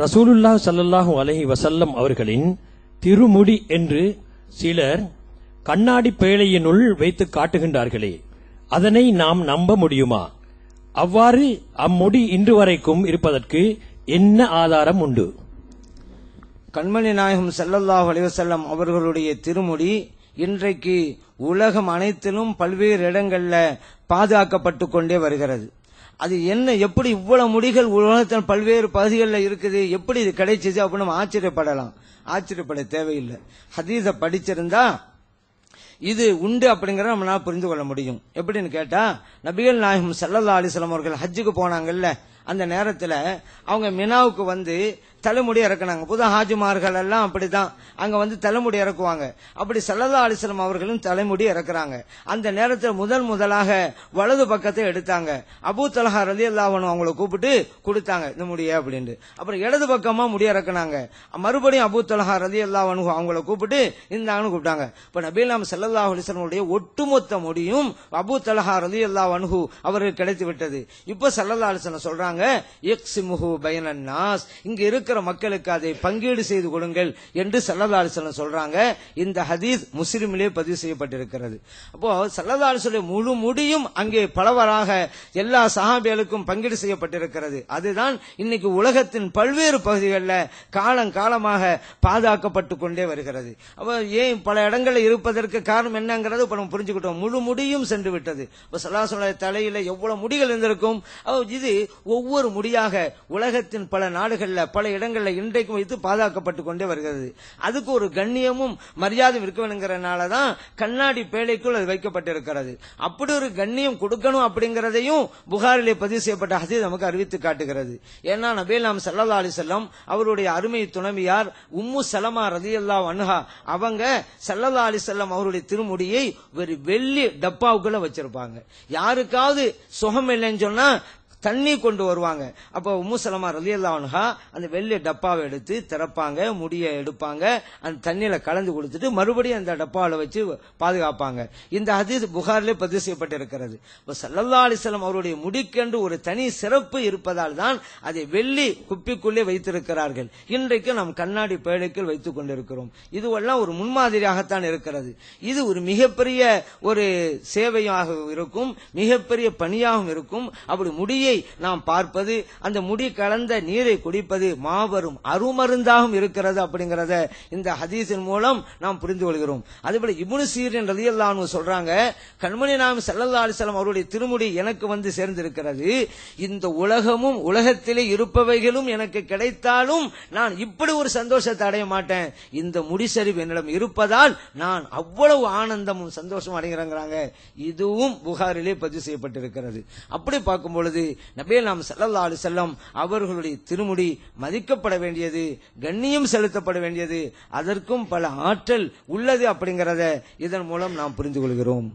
ரசூலுல்லா சல்லாஹூ அலஹி வசல்லம் அவர்களின் திருமுடி என்று சிலர் கண்ணாடி பேழையினுள் வைத்து காட்டுகின்றார்களே அதனை நாம் நம்ப முடியுமா அவ்வாறு அம்முடி இன்று வரைக்கும் இருப்பதற்கு என்ன ஆதாரம் உண்டு கண்மணி நாயகம் செல்லல்லாஹ் அலிவசல்லம் அவர்களுடைய திருமுடி இன்றைக்கு உலகம் அனைத்திலும் பல்வேறு இடங்களில் பாதுகாக்கப்பட்டுக் கொண்டே வருகிறது அது என்ன எப்படி இவ்வளவு முடிகள் உலகத்தில் பல்வேறு பகுதிகளில் இருக்குது எப்படி இது கிடைச்சது அப்படின்னு நம்ம ஆச்சரியப்படலாம் ஆச்சரியப்பட தேவையில்லை ஹதீச படிச்சிருந்தா இது உண்டு அப்படிங்கிற நம்மளால புரிந்து கொள்ள முடியும் எப்படின்னு கேட்டா நபிகள் நாயகம் செல்லல்லா அலிஸ்லாம் அவர்கள் ஹஜ்ஜுக்கு போனாங்கல்ல அந்த நேரத்துல அவங்க மினாவுக்கு வந்து தலைமுடி இறக்குனாங்க புது ஹாஜிமார்கள் எல்லாம் அப்படிதான் அங்க வந்து தலைமுடி இறக்குவாங்க அப்படி சல்லதா அலிஸ்லம் அவர்களும் தலைமுடி இறக்குறாங்க அந்த நேரத்தில் முதல் முதலாக வலது பக்கத்தை எடுத்தாங்க அபு தலஹா ரலி அல்லாவனும் அவங்களை கூப்பிட்டு கொடுத்தாங்க இந்த முடிய அப்படின்ட்டு அப்புறம் இடது பக்கமா முடி இறக்குனாங்க மறுபடியும் அபு தலஹா ரலி அல்லாவனு அவங்களை கூப்பிட்டு இருந்தாங்கன்னு கூப்பிட்டாங்க இப்ப நபீலாம் சல்லா அலிஸ்லமுடைய ஒட்டுமொத்த முடியும் அபு தலஹா ரலி அல்லா வனுகு அவருக்கு கிடைத்து விட்டது இப்ப சல்லல்லா அலிஸ்லம் சொல்றாங்க சொல்றாங்க நாஸ் இங்க இருக்கிற மக்களுக்கு அதை பங்கீடு செய்து கொடுங்கள் என்று சல்லதாரிசனம் சொல்றாங்க இந்த ஹதீஸ் முஸ்லிமிலே பதிவு செய்யப்பட்டிருக்கிறது அப்போ சொல்லி முழு முடியும் அங்கே பலவராக எல்லா சஹாபிகளுக்கும் பங்கீடு செய்யப்பட்டிருக்கிறது அதுதான் இன்னைக்கு உலகத்தின் பல்வேறு பகுதிகளில் காலம் காலமாக பாதுகாக்கப்பட்டு கொண்டே வருகிறது அப்போ ஏன் பல இடங்களில் இருப்பதற்கு காரணம் என்னங்கிறது இப்போ நம்ம புரிஞ்சுக்கிட்டோம் முழு முடியும் சென்று விட்டது இப்போ தலையில் எவ்வளவு முடிகள் இருந்திருக்கும் இது ஒவ்வொரு முடியாக உலகத்தின் பல நாடுகளில் பல இடங்களில் இன்றைக்கும் வைத்து பாதுகாக்கப்பட்டுக் கொண்டே வருகிறது அதுக்கு ஒரு கண்ணியமும் மரியாதையும் இருக்க வேணுங்கிறனால கண்ணாடி பேழைக்குள் அது வைக்கப்பட்டிருக்கிறது அப்படி ஒரு கண்ணியம் கொடுக்கணும் அப்படிங்கிறதையும் புகாரிலே பதிவு செய்யப்பட்ட ஹசீத் நமக்கு அறிவித்து காட்டுகிறது ஏன்னா நபே நாம் சல்லா அலி செல்லம் அவருடைய அருமை துணைவியார் உம்மு சலமா ரதி அல்லா அனுஹா அவங்க சல்லல்லா அலி செல்லம் அவருடைய திருமுடியை ஒரு வெள்ளி டப்பாவுக்குள்ள வச்சிருப்பாங்க யாருக்காவது சுகம் இல்லைன்னு சொன்னா தண்ணி கொண்டு வருவாங்க அப்ப உமுசலமா ரலியல்லான்ஹா அந்த வெள்ளை டப்பாவை எடுத்து திறப்பாங்க முடிய எடுப்பாங்க அந்த தண்ணியில கலந்து கொடுத்துட்டு மறுபடியும் அந்த டப்பாவில் வச்சு பாதுகாப்பாங்க இந்த ஹதீஸ் புகாரிலே பதிவு செய்யப்பட்டிருக்கிறது சல்லல்லா அலிசலம் அவருடைய முடிக்கென்று ஒரு தனி சிறப்பு இருப்பதால் தான் அதை வெள்ளி குப்பிக்குள்ளே வைத்திருக்கிறார்கள் இன்றைக்கு நாம் கண்ணாடி பேழைக்குள் வைத்துக் கொண்டிருக்கிறோம் இதுவெல்லாம் ஒரு முன்மாதிரியாகத்தான் இருக்கிறது இது ஒரு மிகப்பெரிய ஒரு சேவையாக இருக்கும் மிகப்பெரிய பணியாகவும் இருக்கும் அப்படி முடியை முடியை நாம் பார்ப்பது அந்த முடி கலந்த நீரை குடிப்பது மாபெரும் அருமருந்தாகவும் இருக்கிறது அப்படிங்கிறத இந்த ஹதீசின் மூலம் நாம் புரிந்து கொள்கிறோம் அதேபோல இபுனு சீரின் ரலியல்லான்னு சொல்றாங்க கண்மணி நாம் செல்லல்லா அலிசலம் அவருடைய திருமுடி எனக்கு வந்து சேர்ந்திருக்கிறது இந்த உலகமும் உலகத்திலே இருப்பவைகளும் எனக்கு கிடைத்தாலும் நான் இப்படி ஒரு சந்தோஷத்தை அடைய மாட்டேன் இந்த முடிசரிவு என்னிடம் இருப்பதால் நான் அவ்வளவு ஆனந்தமும் சந்தோஷம் அடைகிறேங்கிறாங்க இதுவும் புகாரிலே பதிவு செய்யப்பட்டிருக்கிறது அப்படி பார்க்கும் பொழுது நபியல் நாம் சல்லல்லா அலி செல்லம் அவர்களுடைய திருமுடி மதிக்கப்பட வேண்டியது கண்ணியம் செலுத்தப்பட வேண்டியது அதற்கும் பல ஆற்றல் உள்ளது அப்படிங்கிறத இதன் மூலம் நாம் புரிந்து கொள்கிறோம்